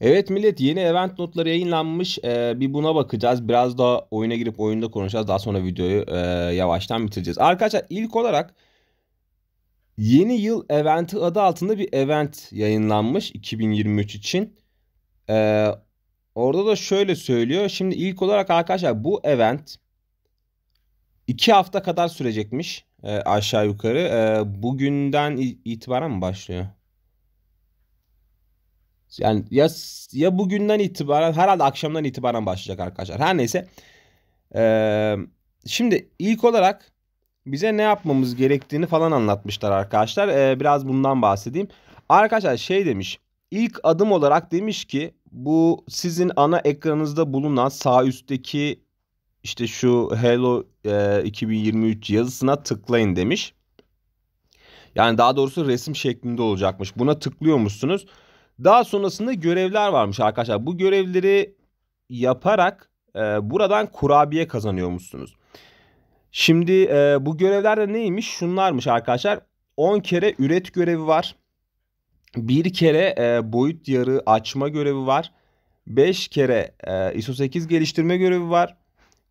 Evet millet yeni event notları yayınlanmış. Ee, bir buna bakacağız. Biraz daha oyuna girip oyunda konuşacağız. Daha sonra videoyu e, yavaştan bitireceğiz. Arkadaşlar ilk olarak yeni yıl eventi adı altında bir event yayınlanmış 2023 için. Ee, orada da şöyle söylüyor. Şimdi ilk olarak arkadaşlar bu event 2 hafta kadar sürecekmiş. E, aşağı yukarı. E, bugünden itibaren mi başlıyor? Yani ya ya bugünden itibaren herhalde akşamdan itibaren başlayacak arkadaşlar. Her neyse. Ee, şimdi ilk olarak bize ne yapmamız gerektiğini falan anlatmışlar arkadaşlar. Ee, biraz bundan bahsedeyim. Arkadaşlar şey demiş. İlk adım olarak demiş ki bu sizin ana ekranınızda bulunan sağ üstteki işte şu Hello e, 2023 yazısına tıklayın demiş. Yani daha doğrusu resim şeklinde olacakmış. Buna tıklıyor musunuz? Daha sonrasında görevler varmış arkadaşlar. Bu görevleri yaparak e, buradan kurabiye kazanıyormuşsunuz. Şimdi e, bu görevler de neymiş? Şunlarmış arkadaşlar. 10 kere üret görevi var. 1 kere e, boyut yarı açma görevi var. 5 kere e, ISO 8 geliştirme görevi var.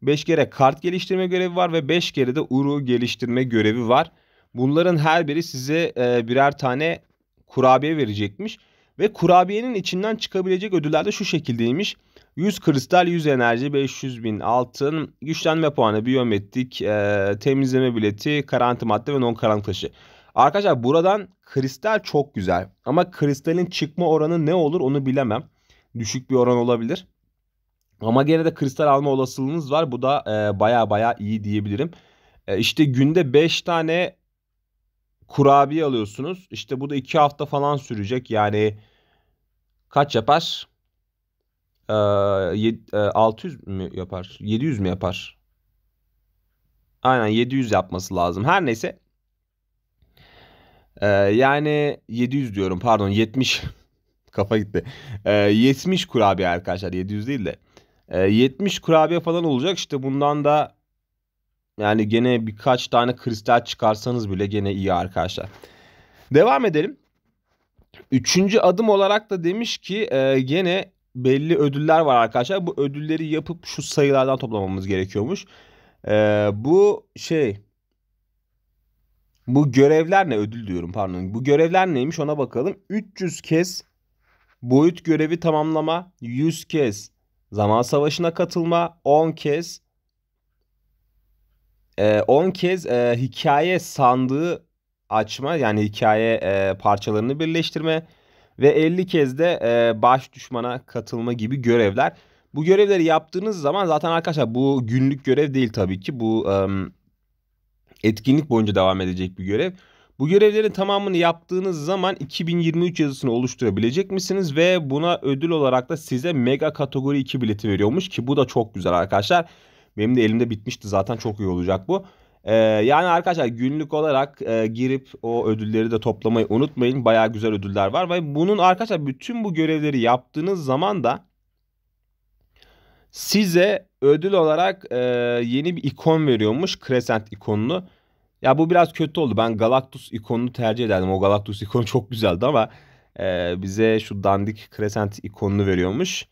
5 kere kart geliştirme görevi var ve 5 kere de URU geliştirme görevi var. Bunların her biri size e, birer tane kurabiye verecekmiş. Ve kurabiyenin içinden çıkabilecek ödüller de şu şekildeymiş. 100 kristal, 100 enerji, 500 bin altın, güçlenme puanı, biyometrik, e, temizleme bileti, karanti madde ve non karanlık taşı. Arkadaşlar buradan kristal çok güzel ama kristalin çıkma oranı ne olur onu bilemem. Düşük bir oran olabilir. Ama gene de kristal alma olasılığınız var. Bu da baya e, baya iyi diyebilirim. E, işte günde 5 tane kurabiye alıyorsunuz. İşte bu da 2 hafta falan sürecek. Yani kaç yapar? Ee, 600 e, mü yapar? 700 mü yapar? Aynen 700 yapması lazım. Her neyse. Ee, yani 700 diyorum pardon 70. Kafa gitti. Ee, 70 kurabiye arkadaşlar 700 değil de. Ee, 70 kurabiye falan olacak. İşte bundan da yani gene birkaç tane kristal çıkarsanız bile gene iyi arkadaşlar. Devam edelim. Üçüncü adım olarak da demiş ki e, gene belli ödüller var arkadaşlar. Bu ödülleri yapıp şu sayılardan toplamamız gerekiyormuş. E, bu şey bu görevler ne ödül diyorum pardon. Bu görevler neymiş ona bakalım. 300 kez boyut görevi tamamlama, 100 kez zaman savaşına katılma, 10 kez 10 kez e, hikaye sandığı açma yani hikaye e, parçalarını birleştirme ve 50 kez de e, baş düşmana katılma gibi görevler. Bu görevleri yaptığınız zaman zaten arkadaşlar bu günlük görev değil tabii ki. Bu e, etkinlik boyunca devam edecek bir görev. Bu görevlerin tamamını yaptığınız zaman 2023 yazısını oluşturabilecek misiniz ve buna ödül olarak da size mega kategori 2 bileti veriyormuş ki bu da çok güzel arkadaşlar. Benim de elimde bitmişti zaten çok iyi olacak bu. Ee, yani arkadaşlar günlük olarak e, girip o ödülleri de toplamayı unutmayın. Baya güzel ödüller var ve bunun arkadaşlar bütün bu görevleri yaptığınız zaman da size ödül olarak e, yeni bir ikon veriyormuş. Crescent ikonunu. Ya bu biraz kötü oldu. Ben Galactus ikonunu tercih ederdim. O Galactus ikonu çok güzeldi ama e, bize şu dandik Crescent ikonunu veriyormuş.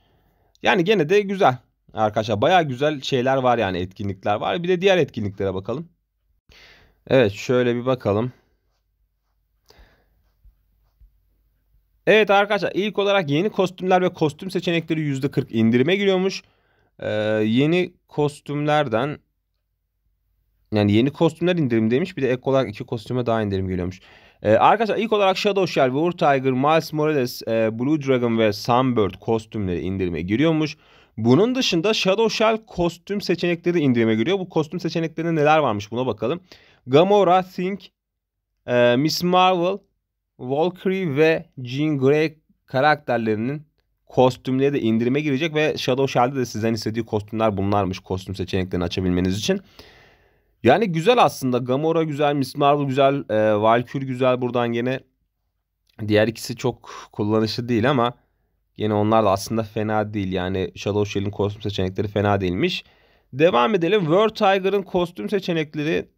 Yani gene de güzel. Arkadaşlar baya güzel şeyler var yani etkinlikler var. Bir de diğer etkinliklere bakalım. Evet şöyle bir bakalım. Evet arkadaşlar ilk olarak yeni kostümler ve kostüm seçenekleri %40 indirime giriyormuş. Ee, yeni kostümlerden yani yeni kostümler indirim demiş. Bir de ek olarak iki kostüme daha indirim geliyormuş. Ee, arkadaşlar ilk olarak Shadow Shell, War Tiger, Miles Morales, e, Blue Dragon ve Sunbird kostümleri indirime giriyormuş. Bunun dışında Shadow Shell kostüm seçenekleri indirime giriyor. Bu kostüm seçeneklerinde neler varmış buna bakalım. Gamora, Think, e, Miss Marvel, Valkyrie ve Jean Grey karakterlerinin kostümleri de indirime girecek ve Shadow Shell'de de sizden istediği kostümler bunlarmış kostüm seçeneklerini açabilmeniz için. Yani güzel aslında. Gamora güzel, Miss Marvel güzel, e, Valkyrie güzel buradan gene. Diğer ikisi çok kullanışlı değil ama Yine onlar da aslında fena değil. Yani Shadow Shell'in kostüm seçenekleri fena değilmiş. Devam edelim. World Tiger'ın kostüm seçenekleri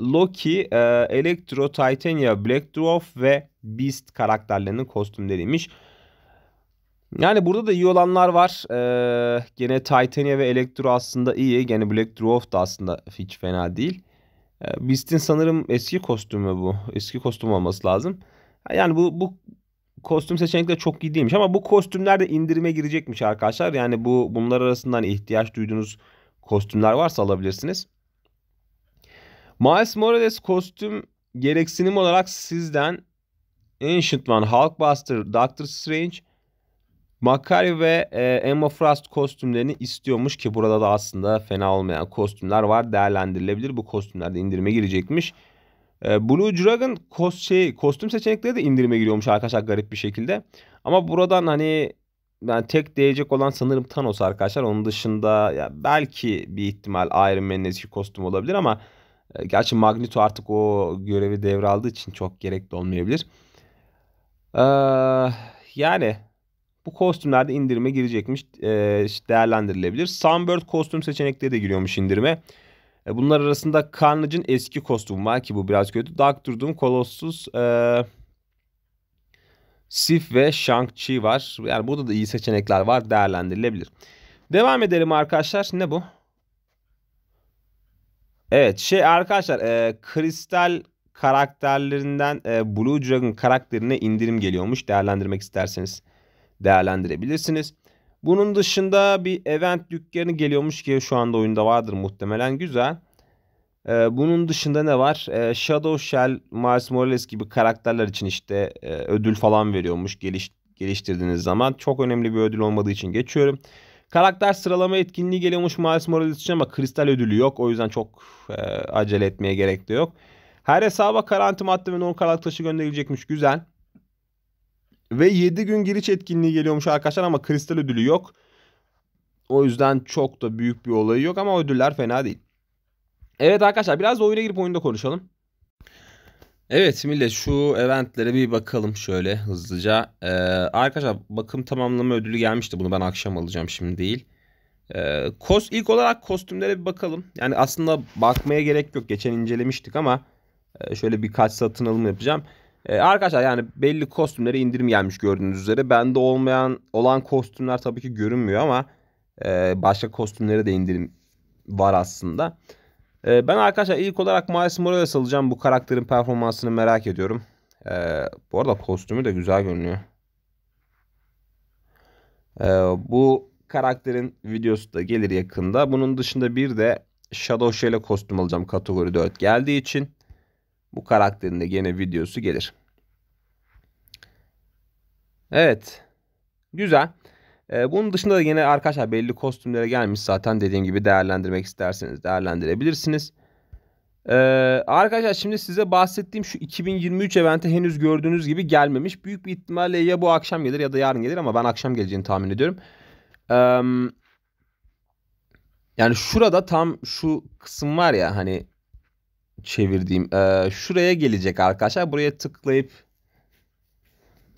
Loki, e, Electro, Titania, Black Dwarf ve Beast karakterlerinin kostümleriymiş. Yani burada da iyi olanlar var. Ee, gene Titania ve Electro aslında iyi. Gene Black Dwarf da aslında hiç fena değil. E, Beast'in sanırım eski kostümü bu. Eski kostüm olması lazım. Yani bu, bu kostüm seçenekleri çok iyi değilmiş ama bu kostümler de indirime girecekmiş arkadaşlar. Yani bu bunlar arasından ihtiyaç duyduğunuz kostümler varsa alabilirsiniz. Miles Morales kostüm gereksinim olarak sizden Ancient One, Hulkbuster, Doctor Strange, Makari ve e, Emma Frost kostümlerini istiyormuş ki burada da aslında fena olmayan kostümler var değerlendirilebilir. Bu kostümler de indirime girecekmiş. Ee, Blue Dragon kos şey, kostüm seçenekleri de indirime giriyormuş arkadaşlar garip bir şekilde. Ama buradan hani yani tek değecek olan sanırım Thanos arkadaşlar. Onun dışında ya belki bir ihtimal Iron Man'in eski kostümü olabilir ama e, gerçi Magneto artık o görevi devraldığı için çok gerekli olmayabilir. Ee, yani bu kostümlerde indirime girecekmiş e, değerlendirilebilir. Sunbird kostüm seçenekleri de giriyormuş indirime. E, bunlar arasında Carnage'ın eski kostümü var ki bu biraz kötü. Dark Doom, Colossus, ee, Sif ve Shang-Chi var. Yani burada da iyi seçenekler var değerlendirilebilir. Devam edelim arkadaşlar. Ne bu? Evet şey arkadaşlar e, kristal karakterlerinden e, Blue Dragon karakterine indirim geliyormuş. Değerlendirmek isterseniz değerlendirebilirsiniz. Bunun dışında bir event dükkanı geliyormuş ki şu anda oyunda vardır muhtemelen. Güzel. Ee, bunun dışında ne var? Ee, Shadow Shell, Miles Morales gibi karakterler için işte e, ödül falan veriyormuş geliş, geliştirdiğiniz zaman. Çok önemli bir ödül olmadığı için geçiyorum. Karakter sıralama etkinliği geliyormuş Miles Morales için ama kristal ödülü yok. O yüzden çok e, acele etmeye gerek de yok. Her hesaba karanti madde ve non karakter taşı gönderilecekmiş. Güzel. Ve 7 gün giriş etkinliği geliyormuş arkadaşlar ama kristal ödülü yok. O yüzden çok da büyük bir olayı yok ama ödüller fena değil. Evet arkadaşlar biraz da oyuna girip oyunda konuşalım. Evet millet şu eventlere bir bakalım şöyle hızlıca. Ee, arkadaşlar bakım tamamlama ödülü gelmişti. Bunu ben akşam alacağım şimdi değil. Ee, kos ilk olarak kostümlere bir bakalım. Yani aslında bakmaya gerek yok. Geçen incelemiştik ama e, şöyle birkaç satın alım yapacağım. Ee, arkadaşlar yani belli kostümlere indirim gelmiş gördüğünüz üzere. Bende olmayan olan kostümler tabii ki görünmüyor ama e, başka kostümlere de indirim var aslında. E, ben arkadaşlar ilk olarak Miles Morales alacağım. Bu karakterin performansını merak ediyorum. E, bu arada kostümü de güzel görünüyor. E, bu karakterin videosu da gelir yakında. Bunun dışında bir de Shadow Shell'e kostüm alacağım kategori 4 geldiği için. Bu karakterin de gene videosu gelir. Evet. Güzel. Ee, bunun dışında da yine arkadaşlar belli kostümlere gelmiş zaten dediğim gibi değerlendirmek isterseniz değerlendirebilirsiniz. Ee, arkadaşlar şimdi size bahsettiğim şu 2023 event'e henüz gördüğünüz gibi gelmemiş. Büyük bir ihtimalle ya bu akşam gelir ya da yarın gelir ama ben akşam geleceğini tahmin ediyorum. Ee, yani şurada tam şu kısım var ya hani çevirdiğim. Ee, şuraya gelecek arkadaşlar. Buraya tıklayıp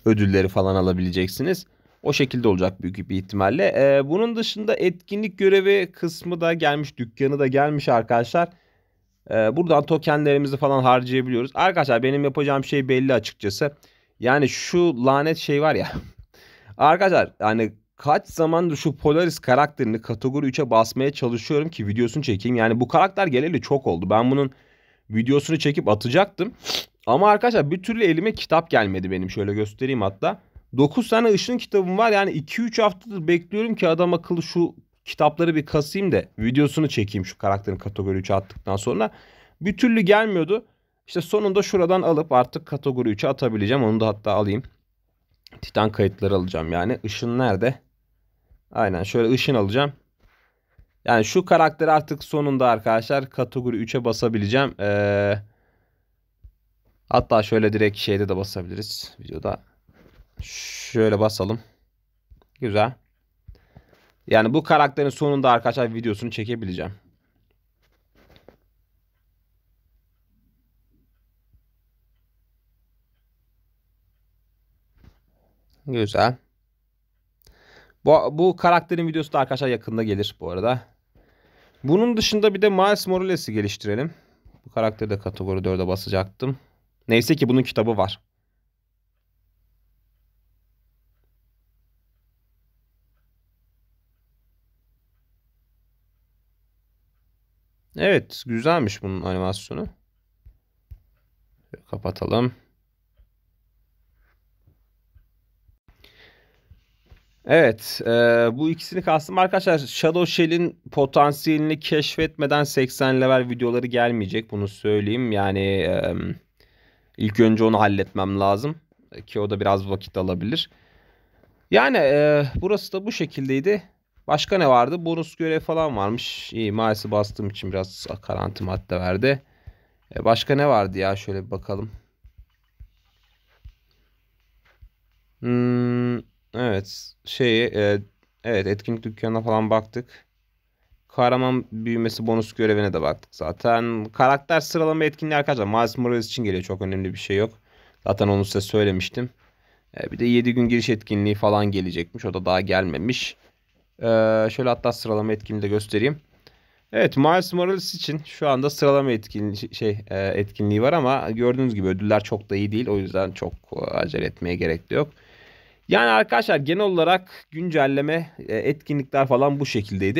ödülleri falan alabileceksiniz. O şekilde olacak büyük bir ihtimalle. Ee, bunun dışında etkinlik görevi kısmı da gelmiş. Dükkanı da gelmiş arkadaşlar. Ee, buradan tokenlerimizi falan harcayabiliyoruz. Arkadaşlar benim yapacağım şey belli açıkçası. Yani şu lanet şey var ya. arkadaşlar yani kaç zamandır şu Polaris karakterini kategori 3'e basmaya çalışıyorum ki videosunu çekeyim. Yani bu karakter geleli çok oldu. Ben bunun videosunu çekip atacaktım. Ama arkadaşlar bir türlü elime kitap gelmedi benim. Şöyle göstereyim hatta. 9 tane ışın kitabım var. Yani 2-3 haftadır bekliyorum ki adam akıllı şu kitapları bir kasayım da videosunu çekeyim şu karakterin kategori 3'e attıktan sonra. Bir türlü gelmiyordu. İşte sonunda şuradan alıp artık kategori 3'e atabileceğim. Onu da hatta alayım. Titan kayıtları alacağım yani. Işın nerede? Aynen şöyle ışın alacağım. Yani şu karakter artık sonunda arkadaşlar kategori 3'e basabileceğim. Ee, hatta şöyle direkt şeyde de basabiliriz videoda. Şöyle basalım. Güzel. Yani bu karakterin sonunda arkadaşlar videosunu çekebileceğim. Güzel. Bu, bu karakterin videosu da arkadaşlar yakında gelir bu arada. Bunun dışında bir de Miles Morales'i geliştirelim. Bu karakteri de kategori 4'e basacaktım. Neyse ki bunun kitabı var. Evet, güzelmiş bunun animasyonu. Kapatalım. Evet e, bu ikisini kastım arkadaşlar Shadow Shell'in potansiyelini keşfetmeden 80 level videoları gelmeyecek bunu söyleyeyim. Yani e, ilk önce onu halletmem lazım e, ki o da biraz vakit alabilir. Yani e, burası da bu şekildeydi. Başka ne vardı? Bonus görev falan varmış. İyi maalesef bastığım için biraz karanti madde verdi. E, başka ne vardı ya şöyle bir bakalım. Hmm. Evet. şey, e, evet etkinlik dükkanına falan baktık. Kahraman büyümesi bonus görevine de baktık zaten. Karakter sıralama etkinliği arkadaşlar Miles Morales için geliyor. Çok önemli bir şey yok. Zaten onu size söylemiştim. E, bir de 7 gün giriş etkinliği falan gelecekmiş. O da daha gelmemiş. E, şöyle hatta sıralama etkinliği de göstereyim. Evet Miles Morales için şu anda sıralama etkinliği, şey, e, etkinliği var ama gördüğünüz gibi ödüller çok da iyi değil. O yüzden çok acele etmeye gerek de yok. Yani arkadaşlar genel olarak güncelleme e, etkinlikler falan bu şekildeydi.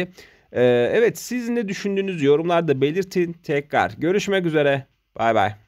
E, evet siz ne düşündüğünüzü yorumlarda belirtin. Tekrar görüşmek üzere. Bay bay.